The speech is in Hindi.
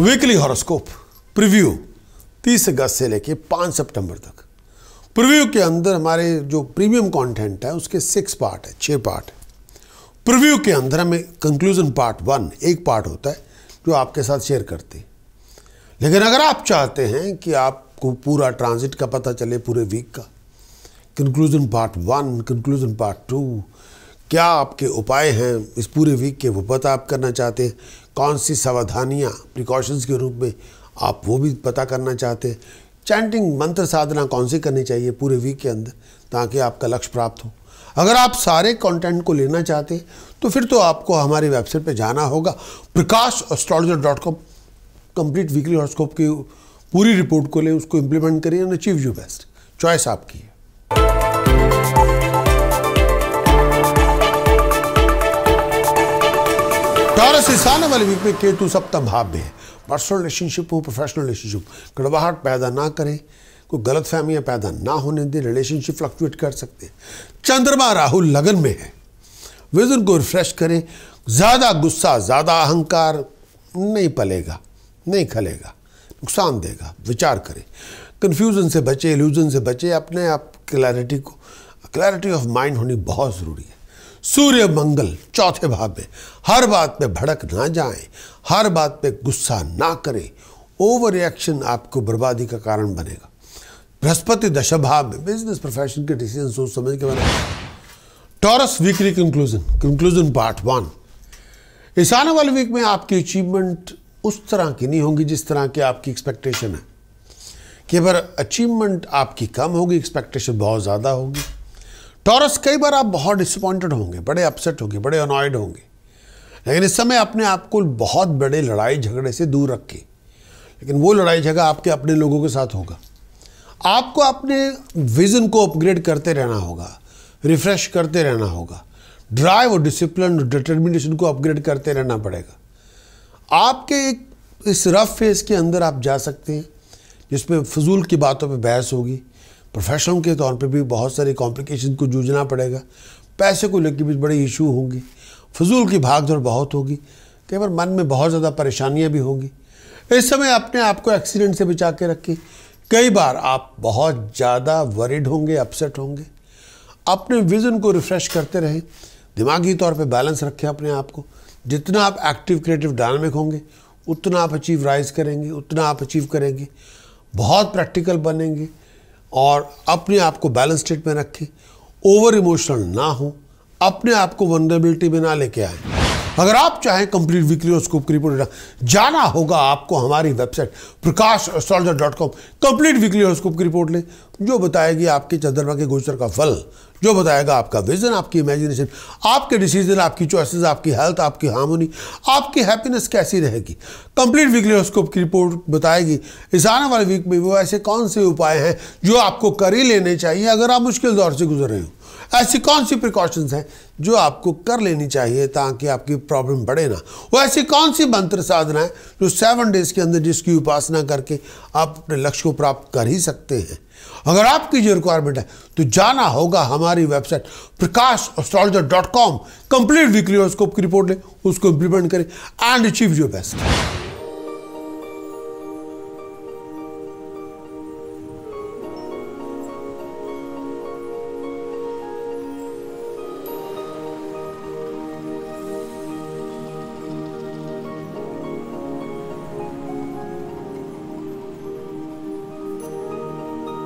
वीकली हॉरोस्कोप प्रीव्यू 30 अगस्त से लेके 5 सितंबर तक प्रीव्यू के अंदर हमारे जो प्रीमियम कंटेंट है उसके सिक्स पार्ट है छः पार्ट प्रीव्यू के अंदर हमें कंक्लूजन पार्ट वन एक पार्ट होता है जो आपके साथ शेयर करते लेकिन अगर आप चाहते हैं कि आपको पूरा ट्रांजिट का पता चले पूरे वीक का conclusion part one conclusion part two क्या आपके उपाय हैं इस पूरे वीक के वो पता आप करना चाहते हैं कौन सी सावधानियाँ प्रिकॉशंस के रूप में आप वो भी पता करना चाहते हैं चैंटिंग मंत्र साधना कौन सी करनी चाहिए पूरे वीक के अंदर ताकि आपका लक्ष्य प्राप्त हो अगर आप सारे कंटेंट को लेना चाहते हैं तो फिर तो आपको हमारी वेबसाइट पर जाना होगा Prakash astrologer dot com complete weekly horoscope की पूरी रिपोर्ट को ले उसको इम्प्लीमेंट करिए and achieve you best choice आपकी है टॉरस स्थान वाले वीक में केतु सप्तम भाव भी है पर्सनल रिलेशनशिप हो प्रोफेशनल रिलेशनशिप कड़वाहट पैदा ना करें कोई गलत फहमियाँ पैदा ना होने दें रिलेशनशिप फ्लक्चुएट कर सकते चंद्रमा राहुल लगन में है विजन को रिफ्रेश करें ज़्यादा गुस्सा ज़्यादा अहंकार नहीं पलेगा नहीं खलेगा नुकसान देगा विचार करें कन्फ्यूज़न से बचे इल्यूजन से बचे अपने आप क्लैरिटी को क्लैरिटी ऑफ माइंड होनी बहुत ज़रूरी है सूर्य मंगल चौथे भाव में हर बात पे भड़क ना जाएं हर बात पे गुस्सा ना करें ओवर रिएक्शन आपको बर्बादी का कारण बनेगा बृहस्पति भाव में बिजनेस प्रोफेशन के डिसीजन सोच समझ के बनाए Taurus weekly conclusion conclusion part one इस आने वाले वीक में आपकी अचीवमेंट उस तरह की नहीं होगी जिस तरह की आपकी एक्सपेक्टेशन है कि अगर अचीवमेंट आपकी कम होगी एक्सपेक्टेशन बहुत ज़्यादा होगी टॉरस कई बार आप बहुत डिसअपॉइंटेड होंगे बड़े अपसेट होंगे बड़े अनॉयड होंगे लेकिन इस समय अपने आप को बहुत बड़े लड़ाई झगड़े से दूर रखें लेकिन वो लड़ाई झगड़ा आपके अपने लोगों के साथ होगा आपको अपने विज़न को अपग्रेड करते रहना होगा रिफ्रेश करते रहना होगा ड्राइव और डिसिप्लिन और डिटर्मिनेशन को अपग्रेड करते रहना पड़ेगा आपके एक इस रफ फेस के अंदर आप जा सकते हैं जिसमें फजूल की बातों पे बहस होगी प्रोफेशनल के तौर पे भी बहुत सारी कॉम्प्लिकेशन को जूझना पड़ेगा पैसे को लेकर भी बड़े इशू होंगी फजूल की भाग दौड़ बहुत होगी कई बार मन में बहुत ज़्यादा परेशानियाँ भी होंगी इस समय अपने आप को एक्सीडेंट से बचा के रखें कई बार आप बहुत ज़्यादा वरिड होंगे अपसेट होंगे अपने विज़न को रिफ़्रेश करते रहें दिमागी तौर पे बैलेंस रखें अपने आप को जितना आप एक्टिव क्रिएटिव डायनामिक होंगे उतना आप अचीव राइज करेंगे उतना आप अचीव करेंगे बहुत प्रैक्टिकल बनेंगे और अपने आप को बैलेंस स्टेट में रखें ओवर इमोशनल ना हो अपने आप को वनरेबिलिटी में ना लेके आए अगर आप चाहें कंप्लीट वीकली हॉरोस्कोप की रिपोर्ट जाना होगा आपको हमारी website Prakash astrologer dot com complete weekly horoscope की रिपोर्ट लें जो बताएगी आपके चंद्रमा के गोचर का फल जो बताएगा आपका विजन आपकी इमेजिनेशन आपके डिसीजन आपकी चॉइसेस आपकी हेल्थ आपकी हार्मोनी आपकी हैप्पीनेस कैसी रहेगी कंप्लीट वीकली हॉरोस्कोप की रिपोर्ट बताएगी इस आने वाले वीक में वो ऐसे कौन से उपाय हैं जो आपको कर ही लेने चाहिए अगर आप मुश्किल दौर से गुजर रहे हो ऐसी कौन सी प्रिकॉशंस हैं जो आपको कर लेनी चाहिए ताकि आपकी प्रॉब्लम बढ़े ना वो ऐसी कौन सी मंत्र साधना है जो सेवन डेज के अंदर जिसकी उपासना करके आप अपने लक्ष्य को प्राप्त कर ही सकते हैं अगर आपकी जो रिक्वायरमेंट है तो जाना होगा हमारी website Prakash astrologer dot com complete weekly उसको की रिपोर्ट लें उसको इम्प्लीमेंट करें एंड अचीव योर बेस्ट